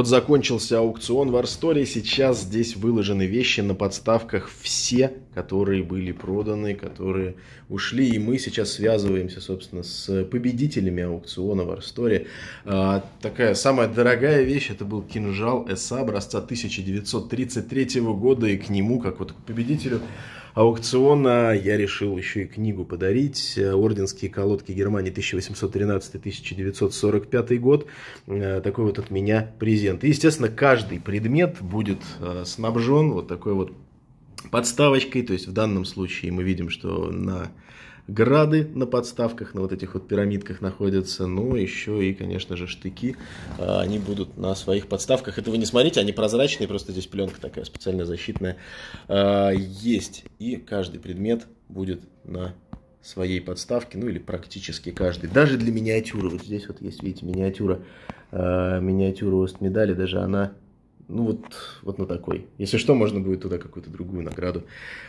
Вот закончился аукцион в Арсторе, сейчас здесь выложены вещи на подставках все, которые были проданы, которые ушли, и мы сейчас связываемся, собственно, с победителями аукциона в Арсторе. А, такая самая дорогая вещь, это был кинжал СА образца 1933 года, и к нему, как вот к победителю, аукциона я решил еще и книгу подарить. Э, Орденские колодки Германии 1813-1945 год. Э, такой вот от меня презент. И, естественно, каждый предмет будет э, снабжен вот такой вот подставочкой. То есть в данном случае мы видим, что на грады на подставках, на вот этих вот пирамидках находятся, но ну, еще и, конечно же, штыки, а, они будут на своих подставках. Это вы не смотрите, они прозрачные, просто здесь пленка такая специально защитная а, есть. И каждый предмет будет на своей подставке, ну или практически каждый. Даже для миниатюры, вот здесь вот есть, видите, миниатюра, а, миниатюра ост медали, даже она ну вот, вот на такой. Если что, можно будет туда какую-то другую награду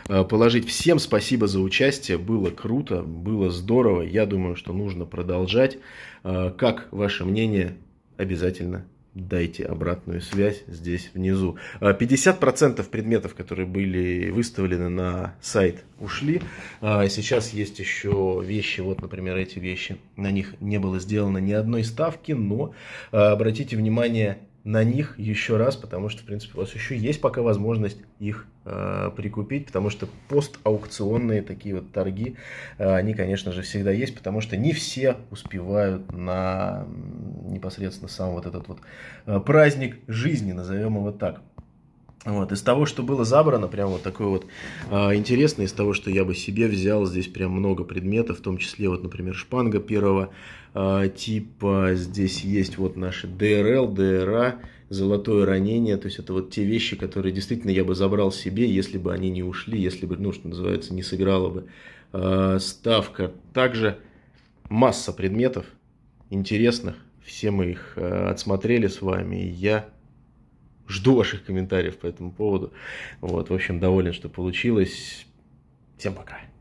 э, положить. Всем спасибо за участие. Было круто, было здорово. Я думаю, что нужно продолжать. Э, как ваше мнение? Обязательно дайте обратную связь здесь внизу. 50% э, предметов, которые были выставлены на сайт, ушли. Сейчас есть еще вещи, вот, например, эти вещи. На них не было сделано ни одной ставки, но обратите внимание, на них еще раз, потому что, в принципе, у вас еще есть пока возможность их э, прикупить, потому что пост-аукционные такие вот торги, э, они, конечно же, всегда есть, потому что не все успевают на непосредственно сам вот этот вот э, праздник жизни, назовем его так. Вот, из того, что было забрано, прям вот такое вот э, а, интересное, из того, что я бы себе взял, здесь прям много предметов, в том числе вот, например, шпанга первого э, типа, здесь есть вот наши ДРЛ, ДРА, золотое ранение, то есть это вот те вещи, которые действительно я бы забрал себе, если бы они не ушли, если бы, ну, что называется, не сыграла бы э, ставка. Также масса предметов интересных, все мы их э, отсмотрели с вами, и я жду ваших комментариев по этому поводу. Вот, в общем, доволен, что получилось. Всем пока.